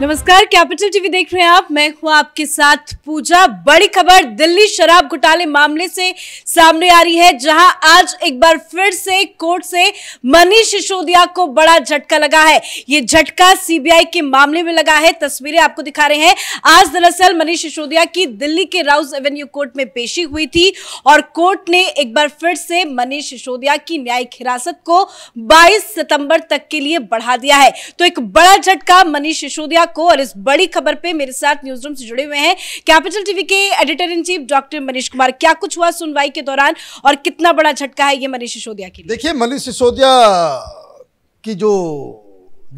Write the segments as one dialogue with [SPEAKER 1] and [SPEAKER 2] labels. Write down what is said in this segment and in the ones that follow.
[SPEAKER 1] नमस्कार capital TV देख रहे हैं आप मैं हूं आपके साथ पूजा बड़ी खबर दिल्ली शराब घोटाले मामले से सामने आ रही है जहां आज एक बार फिर से कोर्ट से मनीष सिसोदिया को बड़ा झटका लगा है ये झटका सीबीआई के मामले में लगा है तस्वीरें आपको दिखा रहे हैं आज दरअसल मनीष सिसोदिया की दिल्ली के राउस एवेन्यू कोर्ट में पेशी हुई थी और कोर्ट ने एक बार फिर से मनीष सिसोदिया की न्यायिक हिरासत को बाईस सितंबर तक के लिए बढ़ा दिया है तो एक बड़ा झटका मनीष सिसोदिया मीडिया को और इस बड़ी खबर पे मेरे साथ न्यूज रूम से जुड़े हुए हैं कैपिटल टीवी के editor in chief doctor Manish Kumar क्या कुछ हुआ सुनवाई के दौरान और कितना बड़ा झटका है ये मनीष सिसोदिया की
[SPEAKER 2] देखिए मनीष सिसोदिया की जो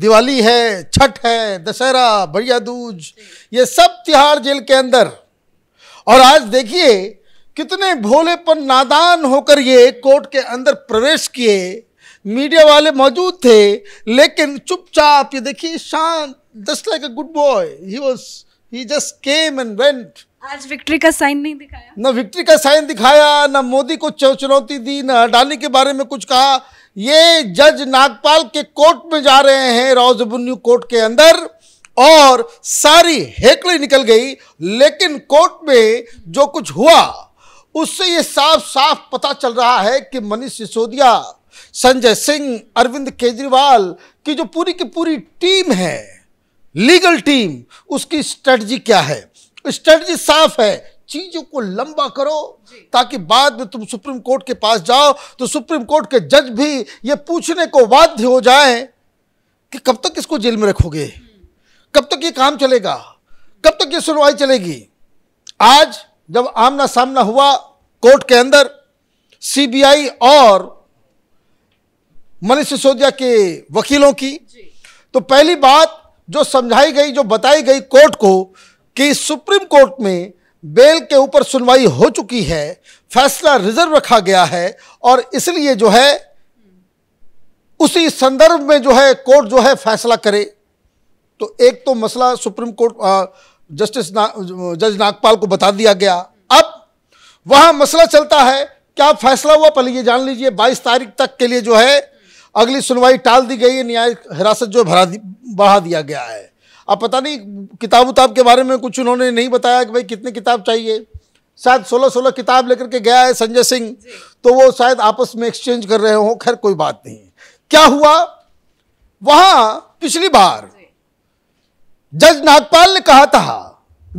[SPEAKER 2] दिवाली है छठ है दशहरा भैया दूज ये सब त्यौहार जेल के अंदर और आज देखिए कितने भोलेपन नादान होकर ये कोर्ट के अंदर प्रवेश किए मीडिया वाले मौजूद थे लेकिन चुपचाप ये देखिए शांत just like a good boy. He was he just came and went. आज विक्ट्री का साइन नहीं दिखाया ना विक्ट्री का साइन दिखाया ना मोदी को चुनौती दी ना अडानी के बारे में कुछ कहा ये जज नागपाल के कोर्ट में जा रहे हैं रावजबन्यू कोर्ट के अंदर और सारी हेकड़ी निकल गई लेकिन कोर्ट में जो कुछ हुआ उससे ये साफ साफ पता चल रहा है कि मनीष सिसोदिया संजय सिंह अरविंद केजरीवाल की जो पूरी की पूरी टीम है लीगल टीम उसकी स्ट्रेटजी क्या है स्ट्रेटजी साफ है चीजों को लंबा करो ताकि बाद में तुम सुप्रीम कोर्ट के पास जाओ तो सुप्रीम कोर्ट के जज भी ये पूछने को बाध्य हो जाए कि कब तक इसको जेल में रखोगे हम्म। कब तक ये काम चलेगा कब तक ये सुनवाई चलेगी आज जब आमना सामना हुआ कोर्ट के अंदर सीबीआई और मनीष सिसोदिया के वकीलों की तो पहली बात जो समझाई गई जो बताई गई कोर्ट को कि सुप्रीम कोर्ट में बेल के ऊपर सुनवाई हो चुकी है फैसला रिजर्व रखा गया है और इसलिए जो है उसी संदर्भ में जो है कोर्ट जो है फैसला करे तो एक तो मसला सुप्रीम कोर्ट जस्टिस ना, जज नागपाल को बता दिया गया अब वहां मसला चलता है क्या फैसला हुआ पहले ये जान लीजिए 22 तारीख तक के लिए जो है अगली सुनवाई टाल दी गई है न्यायिक हिरासत जो भरा बढ़ा दिया गया है अब पता नहीं किताब उताब के बारे में कुछ उन्होंने नहीं बताया कि भाई कितनी किताब चाहिए शायद सोलह सोलह किताब लेकर के गया है संजय सिंह तो वो शायद आपस में एक्सचेंज कर रहे हो खैर कोई बात नहीं क्या हुआ वहां पिछली बार जज नागपाल ने कहा था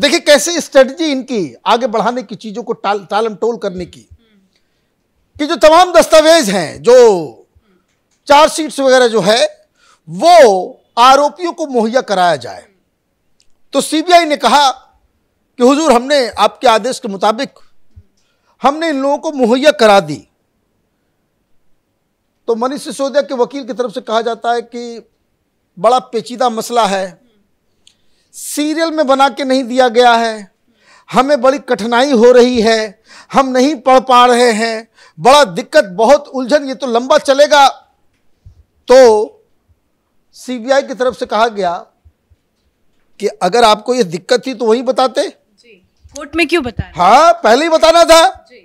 [SPEAKER 2] देखिए कैसे स्ट्रेटजी इनकी आगे बढ़ाने की चीजों को टाल टालम टोल करने की हम्म। कि जो तमाम दस्तावेज हैं जो चार्जशीट्स वगैरह जो है वो आरोपियों को मुहैया कराया जाए तो सीबीआई ने कहा कि हुजूर हमने आपके आदेश के मुताबिक हमने इन लोगों को मुहैया करा दी तो मनीष सिसोदिया के वकील की तरफ से कहा जाता है कि बड़ा पेचीदा मसला है सीरियल में बना के नहीं दिया गया है हमें बड़ी कठिनाई हो रही है हम नहीं पढ़ पा रहे हैं बड़ा दिक्कत बहुत उलझन ये तो लंबा चलेगा तो सीबीआई की तरफ से कहा गया कि अगर आपको ये दिक्कत थी तो वही बताते कोर्ट में क्यों बताया हाँ पहले ही बताना था जी।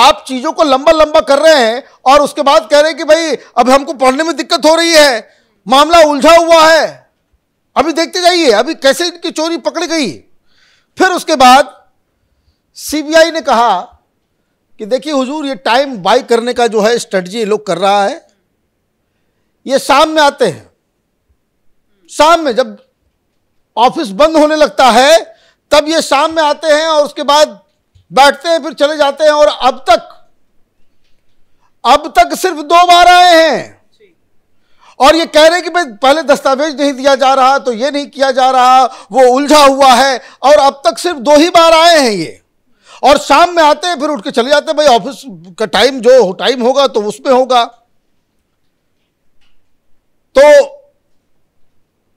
[SPEAKER 2] आप चीजों को लंबा लंबा कर रहे हैं और उसके बाद कह रहे हैं कि भाई अब हमको पढ़ने में दिक्कत हो रही है मामला उलझा हुआ है अभी देखते जाइए अभी कैसे इनकी चोरी पकड़ गई फिर उसके बाद सीबीआई ने कहा कि देखिए हुजूर ये टाइम बाई करने का जो है स्ट्रेटजी लोग कर रहा है ये शाम में आते हैं शाम में जब ऑफिस बंद होने लगता है तब ये शाम में आते हैं और उसके बाद बैठते हैं फिर चले जाते हैं और अब तक अब तक सिर्फ दो बार आए हैं और ये कह रहे कि भाई पहले दस्तावेज नहीं दिया जा रहा तो ये नहीं किया जा रहा वो उलझा हुआ है और अब तक सिर्फ दो ही बार आए हैं ये और शाम में आते हैं फिर उठ के चले जाते हैं भाई ऑफिस का टाइम जो टाइम होगा तो उसमें होगा तो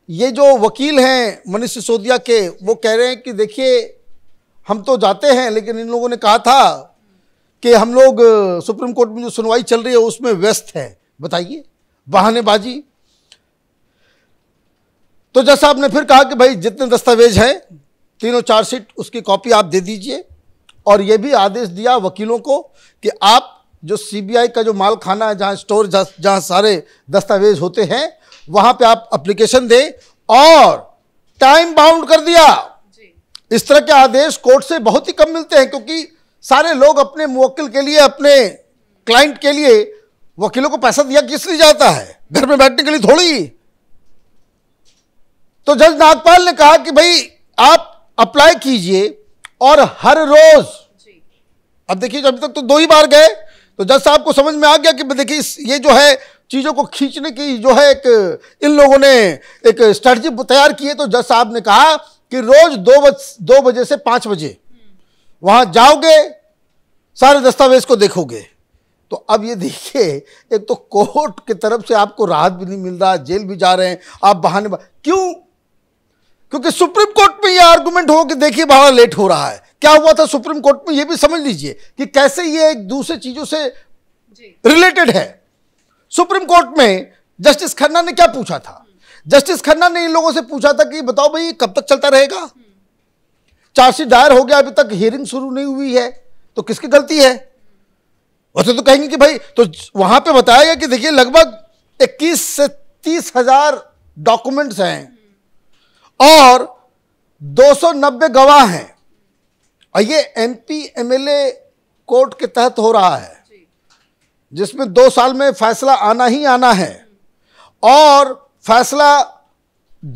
[SPEAKER 2] ये जो वकील हैं मनीष सिसोदिया के वो कह रहे हैं कि देखिए हम तो जाते हैं लेकिन इन लोगों ने कहा था कि हम लोग सुप्रीम कोर्ट में जो सुनवाई चल रही है उसमें व्यस्त है बताइए बहानेबाजी तो जज साहब ने फिर कहा कि भाई जितने दस्तावेज हैं तीनों चार्जशीट उसकी कॉपी आप दे दीजिए और ये भी आदेश दिया वकीलों को कि आप जो सीबीआई का जो माल खाना है जहाँ स्टोर जहाँ सारे दस्तावेज होते हैं वहाँ पे आप अप्लीकेशन दें और टाइम बाउंड कर दिया इस तरह के आदेश कोर्ट से बहुत ही कम मिलते हैं क्योंकि सारे लोग अपने मुवक्किल के लिए अपने क्लाइंट के लिए वकीलों को पैसा दिया किस लिए जाता है घर में बैठने के लिए थोड़ी तो जज नागपाल ने कहा कि भाई आप अप्लाई कीजिए और हर रोज अब देखिए अभी तक तो दो ही बार गए तो जज साहब को समझ में आ गया कि देखिए ये जो है चीज़ों को खींचने की जो है एक इन लोगों ने एक स्ट्रेटजी तैयार की है तो जज साहब ने कहा कि रोज दो बज दो बजे से पाँच बजे वहाँ जाओगे सारे दस्तावेज को देखोगे तो अब ये देखिए एक तो कोर्ट की तरफ से आपको राहत भी नहीं मिल रहा जेल भी जा रहे हैं आप बहाने बा... क्यों क्योंकि सुप्रीम कोर्ट में ये आर्गूमेंट हो कि देखिए बड़ा लेट हो रहा है क्या हुआ था सुप्रीम कोर्ट में ये भी समझ लीजिए कि कैसे ये एक दूसरे चीज़ों से रिलेटेड है सुप्रीम कोर्ट में जस्टिस खन्ना ने क्या पूछा था जस्टिस खन्ना ने इन लोगों से पूछा था कि बताओ भाई कब तक चलता रहेगा चार्जशीट दायर हो गया अभी तक हियरिंग शुरू नहीं हुई है तो किसकी गलती है वैसे तो, कहेंगे कि भाई तो वहां पे बताया गया कि देखिए लगभग इक्कीस से तीस हजार डॉक्यूमेंट्स हैं और 290 गवाह हैं और ये एमपी एमएलए कोर्ट के तहत हो रहा है जिसमें दो साल में फैसला आना ही आना है और फैसला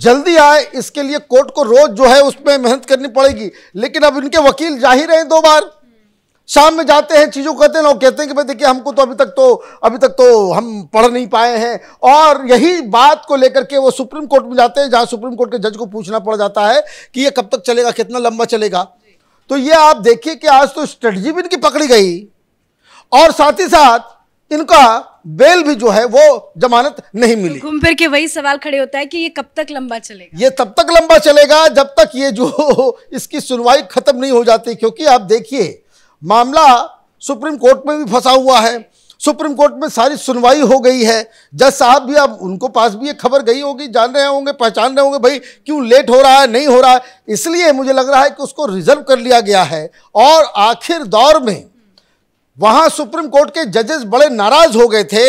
[SPEAKER 2] जल्दी आए इसके लिए कोर्ट को रोज जो है उसमें मेहनत करनी पड़ेगी लेकिन अब इनके वकील जा ही रहे हैं दो बार शाम में जाते हैं चीज़ों कहते हैं और कहते हैं कि भाई देखिए हमको तो अभी तक तो अभी तक तो हम पढ़ नहीं पाए हैं और यही बात को लेकर के वो सुप्रीम कोर्ट में जाते हैं जहां सुप्रीम कोर्ट के जज को पूछना पड़ जाता है कि ये कब तक चलेगा कितना लंबा चलेगा तो ये आप देखिए कि आज तो स्ट्रेटजी भी इनकी पकड़ी गई और साथ ही साथ इनका बेल भी जो है वो जमानत नहीं मिली तो घूम फिर
[SPEAKER 1] के वही सवाल खड़े होता है कि ये कब तक लंबा चलेगा
[SPEAKER 2] ये तब तक लंबा चलेगा जब तक ये जो इसकी सुनवाई खत्म नहीं हो जाती क्योंकि आप देखिए मामला सुप्रीम कोर्ट में भी फंसा हुआ है सुप्रीम कोर्ट में सारी सुनवाई हो गई है जज साहब भी अब उनको पास भी ये खबर गई होगी जान रहे होंगे पहचान रहे होंगे भाई क्यों लेट हो रहा है नहीं हो रहा है इसलिए मुझे लग रहा है कि उसको रिजर्व कर लिया गया है और आखिर दौर में वहां सुप्रीम कोर्ट के जजेस बड़े नाराज हो गए थे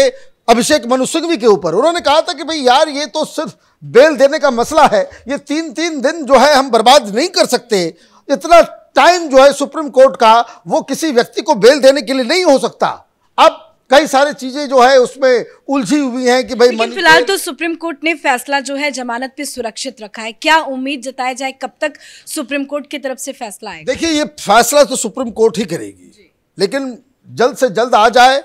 [SPEAKER 2] अभिषेक मनु सिंघवी के ऊपर उन्होंने कहा था कि भाई यार ये तो सिर्फ बेल देने का मसला है ये तीन तीन दिन जो है हम बर्बाद नहीं कर सकते इतना टाइम जो है सुप्रीम कोर्ट का वो किसी व्यक्ति को बेल देने के लिए नहीं हो सकता अब कई सारी चीजें जो है उसमें उलझी हुई हैं कि भाई फिलहाल तो
[SPEAKER 1] सुप्रीम कोर्ट ने फैसला जो है जमानत पे सुरक्षित रखा है क्या उम्मीद जताया जाए कब तक सुप्रीम कोर्ट की तरफ से फैसला आएगा
[SPEAKER 2] देखिए ये फैसला तो सुप्रीम कोर्ट ही करेगी लेकिन जल्द से जल्द आ जाए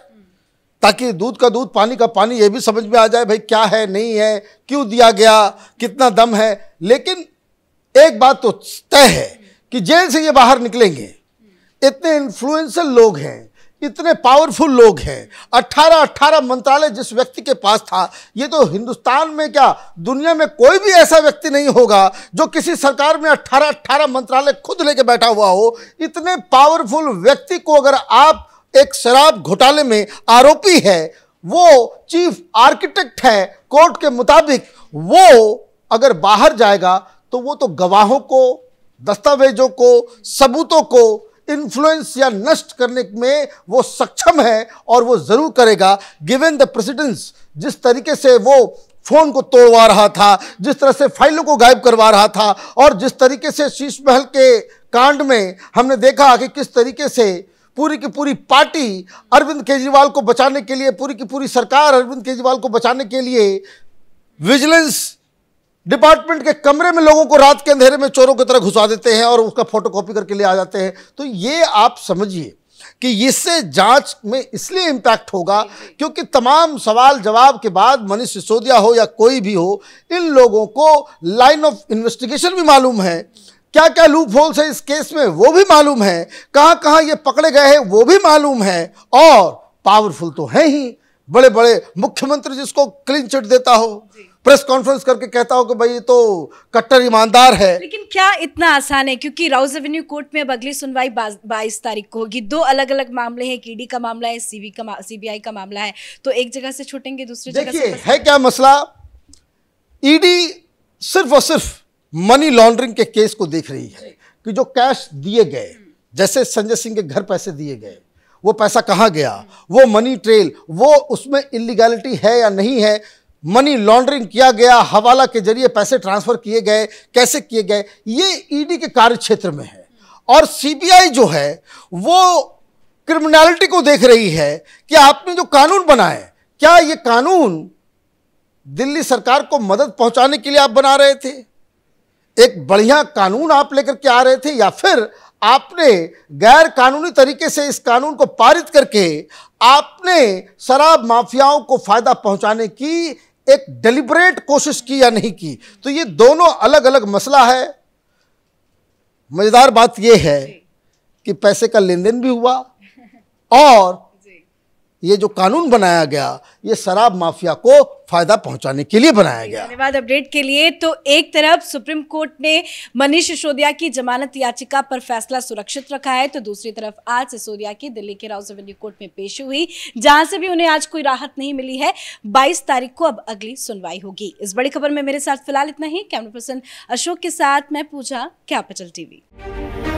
[SPEAKER 2] ताकि दूध का दूध पानी का पानी ये भी समझ में आ जाए भाई क्या है नहीं है क्यों दिया गया कितना दम है लेकिन एक बात तो तय है कि जेल से ये बाहर निकलेंगे इतने इन्फ्लुएंसल लोग हैं इतने पावरफुल लोग हैं अट्ठारह अट्ठारह मंत्रालय जिस व्यक्ति के पास था ये तो हिंदुस्तान में क्या दुनिया में कोई भी ऐसा व्यक्ति नहीं होगा जो किसी सरकार में अट्ठारह अट्ठारह मंत्रालय खुद लेके बैठा हुआ हो इतने पावरफुल व्यक्ति को अगर आप एक शराब घोटाले में आरोपी है वो चीफ आर्किटेक्ट है कोर्ट के मुताबिक वो अगर बाहर जाएगा तो वो तो गवाहों को दस्तावेजों को सबूतों को इन्फ्लुएंस या नष्ट करने में वो सक्षम है और वो ज़रूर करेगा गिवन द प्रेसिडेंस जिस तरीके से वो फोन को तोड़वा रहा था जिस तरह से फाइलों को गायब करवा रहा था और जिस तरीके से शीश महल के कांड में हमने देखा कि किस तरीके से पूरी की पूरी पार्टी अरविंद केजरीवाल को बचाने के लिए पूरी की पूरी सरकार अरविंद केजरीवाल को बचाने के लिए विजिलेंस डिपार्टमेंट के कमरे में लोगों को रात के अंधेरे में चोरों की तरह घुसा देते हैं और उसका फोटो कॉपी करके ले आ जाते हैं तो ये आप समझिए कि इससे जांच में इसलिए इंपैक्ट होगा क्योंकि तमाम सवाल जवाब के बाद मनीष सिसोदिया हो या कोई भी हो इन लोगों को लाइन ऑफ इन्वेस्टिगेशन भी मालूम है क्या क्या लूप होल्स है इस केस में वो भी मालूम है कहाँ कहाँ ये पकड़े गए हैं वो भी मालूम है और पावरफुल तो है ही बड़े बड़े मुख्यमंत्री जिसको क्लीन चिट देता हो प्रेस कॉन्फ्रेंस करके कहता हो कि भाई ये तो कट्टर ईमानदार है
[SPEAKER 1] लेकिन क्या इतना आसान है क्योंकि राउज एवेन्यू कोर्ट में अब अगली सुनवाई बाईस तारीख को होगी दो अलग अलग मामले हैं ईडी का मामला है सीबी का सीबीआई का मामला है तो एक जगह से छूटेंगे दूसरी जगह से
[SPEAKER 2] है क्या मसला ईडी सिर्फ और सिर्फ मनी लॉन्ड्रिंग के केस को देख रही है कि जो कैश दिए गए जैसे संजय सिंह के घर पैसे दिए गए वो पैसा कहाँ गया वो मनी ट्रेल वो उसमें इलीगैलिटी है या नहीं है मनी लॉन्ड्रिंग किया गया हवाला के जरिए पैसे ट्रांसफर किए गए कैसे किए गए ये ईडी के कार्य क्षेत्र में है और सीबीआई जो है वो क्रिमिनलिटी को देख रही है कि आपने जो कानून बनाए क्या ये कानून दिल्ली सरकार को मदद पहुंचाने के लिए आप बना रहे थे एक बढ़िया कानून आप लेकर के आ रहे थे या फिर आपने गैर कानूनी तरीके से इस कानून को पारित करके आपने शराब माफियाओं को फायदा पहुंचाने की एक डेलिबरेट कोशिश की या नहीं की तो ये दोनों अलग अलग मसला है मज़ेदार बात यह है कि पैसे का लेन देन भी हुआ और ये जो कानून बनाया गया ये शराब माफिया को फायदा पहुंचाने के लिए बनाया गया
[SPEAKER 1] धन्यवाद अपडेट के लिए तो एक तरफ सुप्रीम कोर्ट ने मनीष सिसोदिया की जमानत याचिका पर फैसला सुरक्षित रखा है तो दूसरी तरफ आज सिसोदिया की दिल्ली के राउस एवेन्यू कोर्ट में पेश हुई जहां से भी उन्हें आज कोई राहत नहीं मिली है बाईस तारीख को अब अगली सुनवाई होगी इस बड़ी खबर में मेरे साथ फिलहाल इतना ही कैमरा पर्सन अशोक के साथ मैं पूजा क्या पचल टीवी